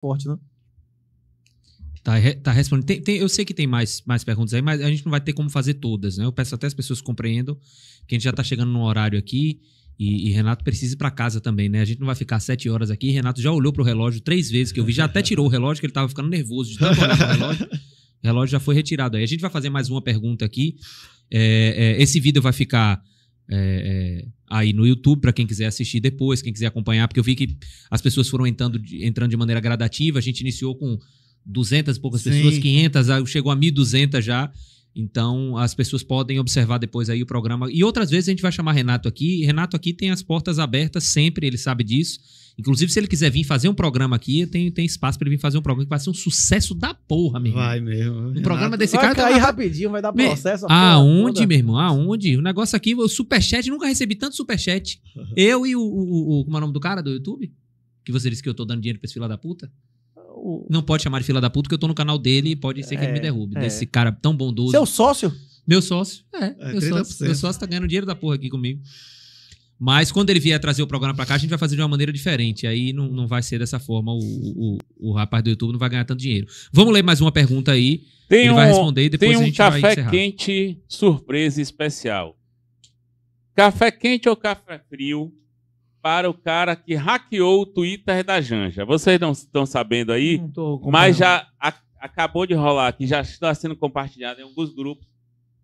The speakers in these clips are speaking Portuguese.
forte, né? Tá, tá respondendo. Tem, tem, eu sei que tem mais, mais perguntas aí, mas a gente não vai ter como fazer todas, né? Eu peço até as pessoas compreendam que a gente já tá chegando no horário aqui e, e Renato precisa ir para casa também, né? A gente não vai ficar sete horas aqui. Renato já olhou pro relógio três vezes, que eu vi, já até tirou o relógio, que ele tava ficando nervoso de tanto olhar pro relógio. O relógio já foi retirado aí. A gente vai fazer mais uma pergunta aqui. É, é, esse vídeo vai ficar é, é, aí no YouTube para quem quiser assistir depois, quem quiser acompanhar, porque eu vi que as pessoas foram entrando de, entrando de maneira gradativa. A gente iniciou com 200 e poucas Sim. pessoas, 500, chegou a 1.200 já. Então, as pessoas podem observar depois aí o programa. E outras vezes a gente vai chamar Renato aqui. Renato aqui tem as portas abertas sempre, ele sabe disso. Inclusive, se ele quiser vir fazer um programa aqui, tem, tem espaço para ele vir fazer um programa que vai ser um sucesso da porra, meu irmão. Vai mesmo. Um Renato. programa desse vai cara. Vai tá cair tá... rapidinho, vai dar processo. Me... Aonde, meu irmão? Aonde? O negócio aqui, o superchat, nunca recebi tanto superchat. eu e o, o, o. Como é o nome do cara do YouTube? Que você disse que eu tô dando dinheiro pra esse fila da puta? Não pode chamar de fila da puta, porque eu tô no canal dele e pode ser que é, ele me é, derrube. É. Desse cara tão bondoso. Seu sócio? Meu sócio. É, é meu, sócio, meu sócio tá ganhando dinheiro da porra aqui comigo. Mas quando ele vier trazer o programa para cá, a gente vai fazer de uma maneira diferente. Aí não, não vai ser dessa forma. O, o, o rapaz do YouTube não vai ganhar tanto dinheiro. Vamos ler mais uma pergunta aí. Tem ele um, vai responder e depois tem a gente café vai encerrar. quente surpresa especial. Café quente ou café frio? para o cara que hackeou o Twitter da Janja. Vocês não estão sabendo aí, mas já a, acabou de rolar aqui, já está sendo compartilhado em alguns grupos,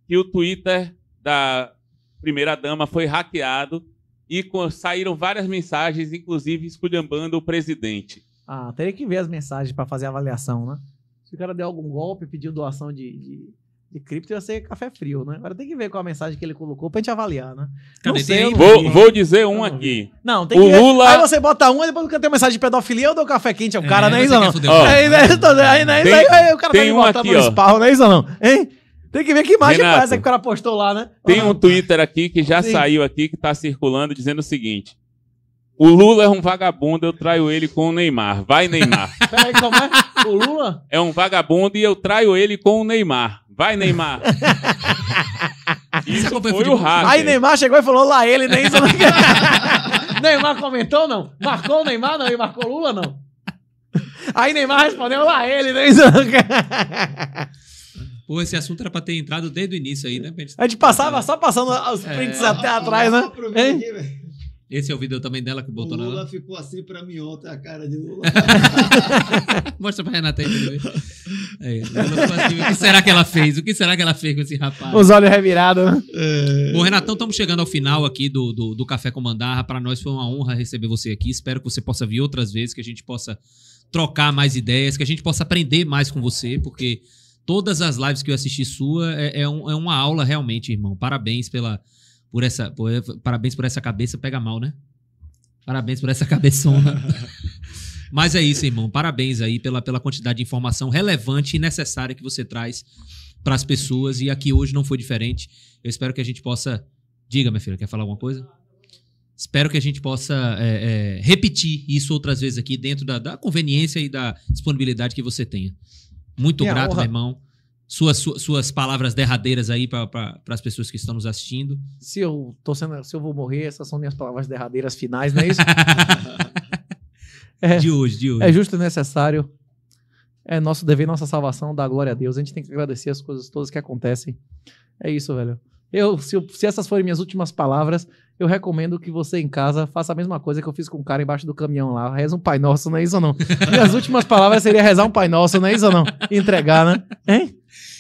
que o Twitter da primeira-dama foi hackeado e com, saíram várias mensagens, inclusive esculhambando o presidente. Ah, teria que ver as mensagens para fazer a avaliação, né? Se o cara deu algum golpe, pediu doação de, de de cripto ia ser café frio, né? Agora tem que ver qual a mensagem que ele colocou pra gente avaliar, né? Não Cadê? sei, vou, vou dizer um aqui. Não, tem o que ver. Aí você bota um, depois que tem mensagem de pedofilia, eu dou café quente ao é, é, cara, é, é, é, isso não? Aí, né, aí, aí, o cara tem tá me um aqui, no spawn, né, é isso não? Hein? Tem que ver que imagem Renato, essa que o cara postou lá, né? Tem um Twitter aqui que já Sim. saiu aqui, que tá circulando, dizendo o seguinte. O Lula é um vagabundo, eu traio ele com o Neymar. Vai, Neymar. Peraí, como é? O Lula? É um vagabundo e eu traio ele com o Neymar. Vai, Neymar! Isso foi, o raro. Aí Neymar chegou e falou lá ele, nem isso. Neymar comentou, não? Marcou o Neymar, não? E marcou Lula, não? Aí Neymar respondeu lá ele, nem isso. Pô, esse assunto era pra ter entrado desde o início aí, né? Gente... A gente passava só passando os é. prints é, até ah, atrás, né? esse é o vídeo também dela que botou o na. Lula ficou assim pra mim ontem, a cara de Lula. Mostra pra Renata aí também. É, assim, o que será que ela fez? O que será que ela fez com esse rapaz? Os olhos revirados. É... Bom, Renatão, estamos chegando ao final aqui do, do, do Café Comandarra. Para nós foi uma honra receber você aqui. Espero que você possa vir outras vezes, que a gente possa trocar mais ideias, que a gente possa aprender mais com você, porque todas as lives que eu assisti sua é, é, um, é uma aula realmente, irmão. Parabéns pela por essa por, parabéns por essa cabeça pega mal, né? Parabéns por essa cabeçona. Mas é isso, irmão. Parabéns aí pela, pela quantidade de informação relevante e necessária que você traz para as pessoas. E aqui hoje não foi diferente. Eu espero que a gente possa. Diga, minha filha, quer falar alguma coisa? Espero que a gente possa é, é, repetir isso outras vezes aqui, dentro da, da, conveniência e da disponibilidade que você tenha. Muito Minha grato, honra. meu irmão. Suas, suas, suas palavras derradeiras aí para as pessoas que estão nos assistindo. Se eu, tô sendo, se eu vou morrer, essas são minhas palavras derradeiras finais, não é isso? É, de hoje, de é hoje. É justo e necessário. É nosso dever, nossa salvação, dar glória a Deus. A gente tem que agradecer as coisas todas que acontecem. É isso, velho. Eu se, eu, se, essas forem minhas últimas palavras, eu recomendo que você em casa faça a mesma coisa que eu fiz com o cara embaixo do caminhão lá. Reza um Pai Nosso, não é isso ou não? minhas últimas palavras seria rezar um Pai Nosso, não é isso ou não? Entregar, né? Hein?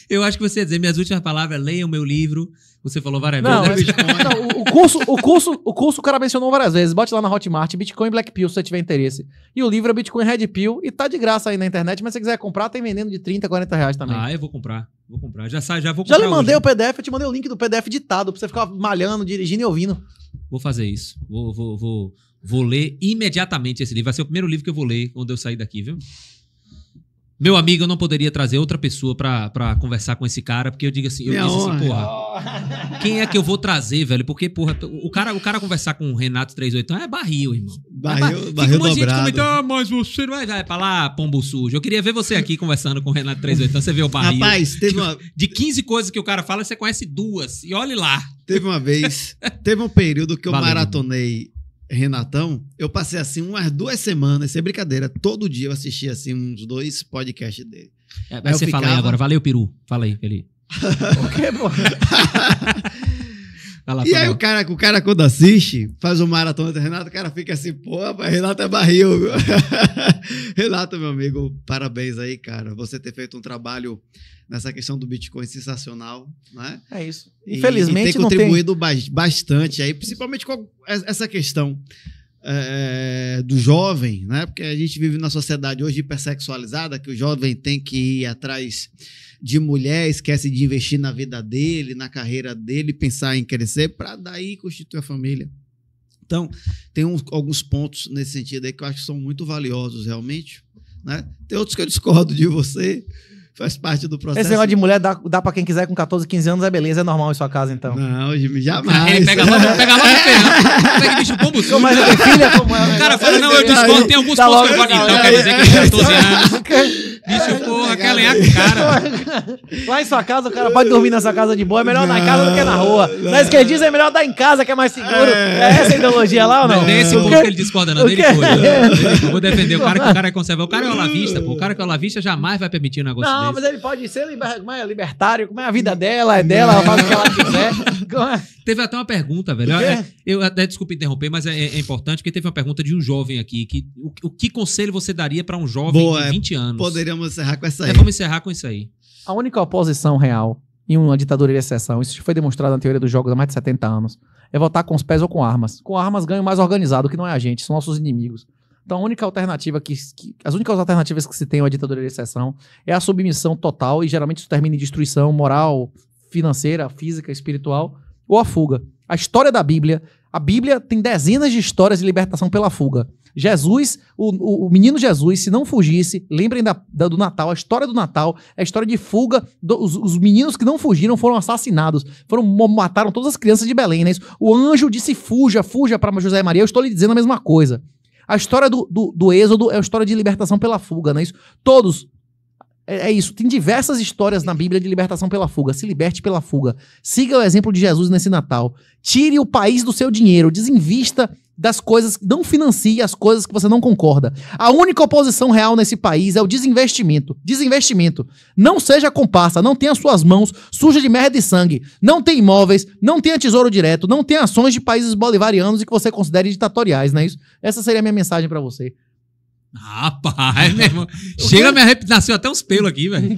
Eu acho que você ia dizer, minhas últimas palavras, leia o meu livro, você falou várias não, vezes, né, Não, o, curso, o, curso, o curso o cara mencionou várias vezes. Bote lá na Hotmart, Bitcoin Black Pill, se você tiver interesse. E o livro é Bitcoin Red Pill e tá de graça aí na internet, mas se você quiser comprar, tem vendendo de 30, 40 reais também. Ah, eu vou comprar. Vou comprar. Já sai, já vou comprar. Já lhe mandei hoje. o PDF, eu te mandei o link do PDF ditado pra você ficar malhando, dirigindo e ouvindo. Vou fazer isso. Vou, vou, vou, vou ler imediatamente esse livro. Vai ser o primeiro livro que eu vou ler quando eu sair daqui, viu? Meu amigo, eu não poderia trazer outra pessoa para conversar com esse cara, porque eu digo assim, eu disse assim, porra, quem é que eu vou trazer, velho? Porque, porra, o cara, o cara conversar com o Renato 381 é barril, irmão. Barril, é barril, barril uma dobrado. gente comentando, ah, mas você não vai, vai pra lá, pombo sujo. Eu queria ver você aqui conversando com o Renato 381, você vê o barril. Rapaz, teve tipo, uma... De 15 coisas que o cara fala, você conhece duas, e olhe lá. Teve uma vez, teve um período que eu Valeu. maratonei Renatão, eu passei assim umas duas semanas, sem brincadeira, todo dia eu assistia assim uns dois podcasts dele. É, aí você ficava... fala aí agora, valeu, Peru. Fala aí, ele. o que, porra? Lá, e aí o cara, o cara, quando assiste, faz o maratona do Renato, o cara fica assim, pô, Renato é barril. Renato, meu amigo, parabéns aí, cara. Você ter feito um trabalho nessa questão do Bitcoin sensacional, né? É isso. Infelizmente, e, e ter contribuído tem... bastante aí, principalmente com essa questão eh, é, do jovem, né? Porque a gente vive na sociedade hoje hipersexualizada, que o jovem tem que ir atrás de mulher, esquece de investir na vida dele, na carreira dele, pensar em crescer, para daí constituir a família. Então, tem uns, alguns pontos nesse sentido aí que eu acho que são muito valiosos realmente. Né? Tem outros que eu discordo de você, faz parte do processo. Esse negócio de mulher dá, dá pra quem quiser com 14, 15 anos, é beleza, é normal em sua casa, então. Não, jamais. Ele pega logo, pega logo, pega. Pega bicho pombo sujo. Mas filha, como é? O né? cara fala, não, eu discordo, tem alguns tá pontos que eu gosto. Então quer dizer que tem 14 anos. Bicho, é, porra, aquela é a cara. Lá em sua casa, o cara pode dormir na sua casa de boa. É melhor na casa do que na rua. Na esquerdiza é melhor dar em casa, que é mais seguro. É, é essa a ideologia lá ou não? não? Nem esse o que... ele discorda, não. Ele foi. Eu vou defender o cara que o cara é conservador. O cara é olavista, pô. O cara que é olavista jamais vai permitir um negócio não, desse. Não, mas ele pode ser liber... É, libertário, como é a vida dela, é dela, ela faz o que ela quiser. teve até uma pergunta, velho. É, eu, até desculpe interromper, mas é, é, é, importante porque teve uma pergunta de um jovem aqui. Que, o, o que conselho você daria para um jovem Boa, de 20 é, anos? Poderíamos encerrar com essa aí. É, vamos encerrar com isso aí. A única oposição real em uma ditadura de exceção, isso foi demonstrado na teoria dos jogos há mais de 70 anos, é votar com os pés ou com armas. Com armas ganha o mais organizado, que não é a gente, são nossos inimigos. Então a única alternativa que, que, as únicas alternativas que se tem à ditadura de exceção é a submissão total e geralmente isso termina em destruição moral, financeira, física, espiritual, ou a fuga. A história da Bíblia. A Bíblia tem dezenas de histórias de libertação pela fuga. Jesus, o, o menino Jesus, se não fugisse, lembrem da, da, do Natal, a história do Natal, a história de fuga, do, os, os, meninos que não fugiram foram assassinados, foram mataram todas as crianças de Belém, né? O anjo disse fuja, fuja para José e Maria, eu estou lhe dizendo a mesma coisa. A história do, do, do, êxodo é a história de libertação pela fuga, né? Isso, todos é, é, isso. Tem diversas histórias na Bíblia de libertação pela fuga. Se liberte pela fuga. Siga o exemplo de Jesus nesse Natal. Tire o país do seu dinheiro. Desinvista das coisas. Não financie as coisas que você não concorda. A única oposição real nesse país é o desinvestimento. Desinvestimento. Não seja comparsa. Não tenha suas mãos sujas de merda e sangue. Não tenha imóveis. Não tenha tesouro direto. Não tenha ações de países bolivarianos e que você considere ditatoriais, não é isso? Essa seria a minha mensagem para você. Rapaz, meu irmão. Chega, me arrepi... Nasceu até uns pelos aqui, velho.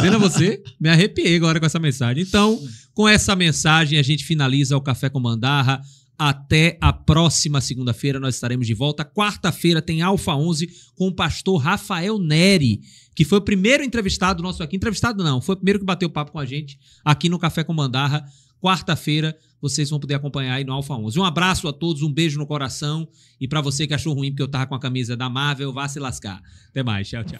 Vendo a você, me arrepiei agora com essa mensagem. Então, com essa mensagem, a gente finaliza o Café com Mandarra. Até a próxima segunda-feira nós estaremos de volta. Quarta-feira tem Alfa 11 com o pastor Rafael Neri, que foi o primeiro entrevistado nosso aqui. Entrevistado não, foi o primeiro que bateu papo com a gente aqui no Café com Mandarra Quarta-feira vocês vão poder acompanhar aí no Alfa 11. Um abraço a todos, um beijo no coração e para você que achou ruim porque eu tava com a camisa da Marvel, vá se lascar. Até mais, tchau, tchau.